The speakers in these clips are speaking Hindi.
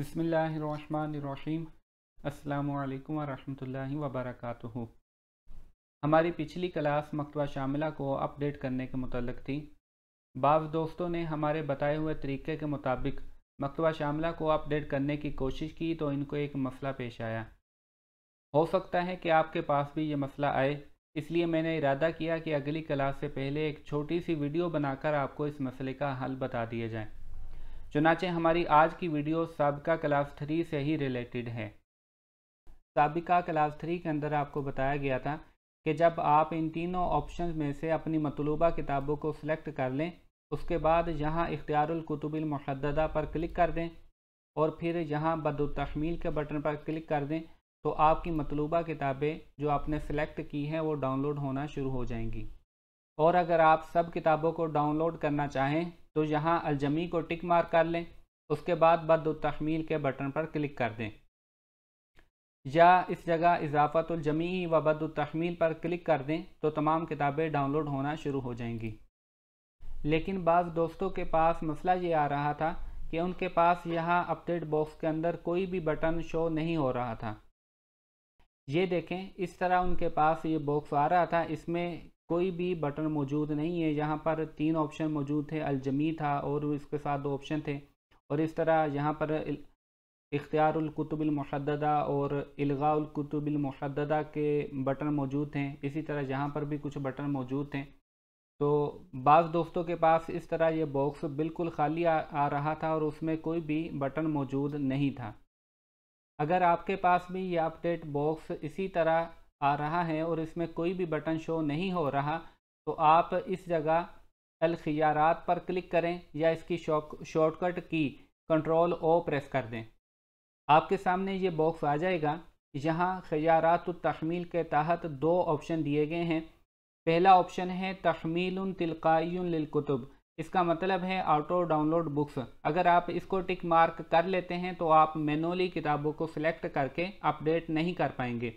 बसमीम अल्लाम वरहमल वबरक हमारी पिछली क्लास मकतबा शामिला को अपडेट करने के मतलब थी बाज़ दोस्तों ने हमारे बताए हुए तरीके के मुताबिक मकतबा शामिला को अपडेट करने की कोशिश की तो इनको एक मसला पेश आया हो सकता है कि आपके पास भी ये मसला आए इसलिए मैंने इरादा किया कि अगली क्लास से पहले एक छोटी सी वीडियो बनाकर आपको इस मसले का हल बता दिया जाए चुनाचे हमारी आज की वीडियो सबका क्लास थ्री से ही रिलेटेड है सबका क्लास थ्री के अंदर आपको बताया गया था कि जब आप इन तीनों ऑप्शन में से अपनी मतलूबा किताबों को सिलेक्ट कर लें उसके बाद यहाँ इख्तियारकुतुबिलमहदा पर क्लिक कर दें और फिर यहाँ बदतमील के बटन पर क्लिक कर दें तो आपकी मतलूबा किताबें जो आपने सेलेक्ट की हैं वो डाउनलोड होना शुरू हो जाएंगी और अगर आप सब किताबों को डाउनलोड करना चाहें तो यहाँ अलजमी को टिक मार कर लें उसके बाद बद तहमील के बटन पर क्लिक कर दें या इस जगह इजाफ़तुलजमी व बद तहमील पर क्लिक कर दें तो तमाम किताबें डाउनलोड होना शुरू हो जाएंगी लेकिन बाज़ दोस्तों के पास मसला ये आ रहा था कि उनके पास यहाँ अपडेट बॉक्स के अंदर कोई भी बटन शो नहीं हो रहा था ये देखें इस तरह उनके पास ये बॉक्स आ रहा था इसमें कोई भी बटन मौजूद नहीं है यहाँ पर तीन ऑप्शन मौजूद थे अलजमी था और इसके साथ दो ऑप्शन थे और इस तरह यहाँ पर इख्तियारकुतुबिलमशदा और अलगाकुतुबिलमशदा के बटन मौजूद थे इसी तरह यहाँ पर भी कुछ बटन मौजूद थे तो बाज़ दोस्तों के पास इस तरह ये बॉक्स बिल्कुल खाली आ, आ रहा था और उसमें कोई भी बटन मौजूद नहीं था अगर आपके पास भी ये अपडेट बॉक्स इसी तरह आ रहा है और इसमें कोई भी बटन शो नहीं हो रहा तो आप इस जगह अलखियारात पर क्लिक करें या इसकी शॉर्टकट की कंट्रोल ओ प्रेस कर दें आपके सामने ये बॉक्स आ जाएगा यहाँ खियारात तखमील के तहत दो ऑप्शन दिए गए हैं पहला ऑप्शन है तखमील तिलकाईकुतुब इसका मतलब है ऑटो डाउनलोड बुक्स अगर आप इसको टिक मार्क कर लेते हैं तो आप मेनोली किताबों को सिलेक्ट करके अपडेट नहीं कर पाएंगे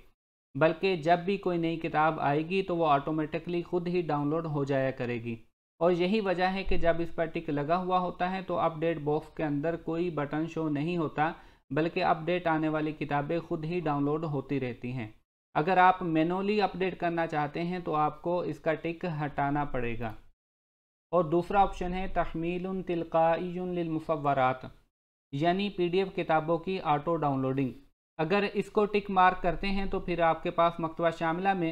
बल्कि जब भी कोई नई किताब आएगी तो वो ऑटोमेटिकली खुद ही डाउनलोड हो जाया करेगी और यही वजह है कि जब इस पर टिक लगा हुआ होता है तो अपडेट बॉक्स के अंदर कोई बटन शो नहीं होता बल्कि अपडेट आने वाली किताबें खुद ही डाउनलोड होती रहती हैं अगर आप मैनुअली अपडेट करना चाहते हैं तो आपको इसका टिक हटाना पड़ेगा और दूसरा ऑप्शन है तहमील यानी पी यानी एफ किताबों की ऑटो डाउनलोडिंग अगर इसको टिक मार्क करते हैं तो फिर आपके पास मकतबा शामिला में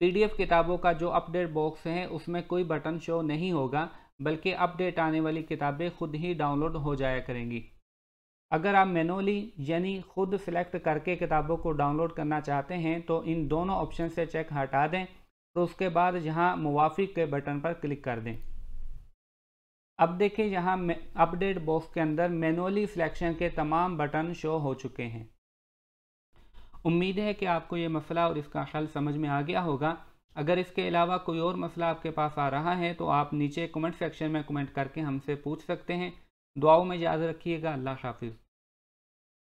पीडीएफ किताबों का जो अपडेट बॉक्स है उसमें कोई बटन शो नहीं होगा बल्कि अपडेट आने वाली किताबें खुद ही डाउनलोड हो जाया करेंगी अगर आप मेनोली यानी खुद सेलेक्ट करके किताबों को डाउनलोड करना चाहते हैं तो इन दोनों ऑप्शन से चेक हटा दें तो उसके बाद यहाँ मुवाफिक के बटन पर क्लिक कर दें अब देखें यहाँ अपडेट बॉक्स के अंदर मैनुअली सिलेक्शन के तमाम बटन शो हो चुके हैं उम्मीद है कि आपको ये मसला और इसका हल समझ में आ गया होगा अगर इसके अलावा कोई और मसला आपके पास आ रहा है तो आप नीचे कमेंट सेक्शन में कमेंट करके हमसे पूछ सकते हैं दुआओं में याद रखिएगा अल्लाह हाफिज़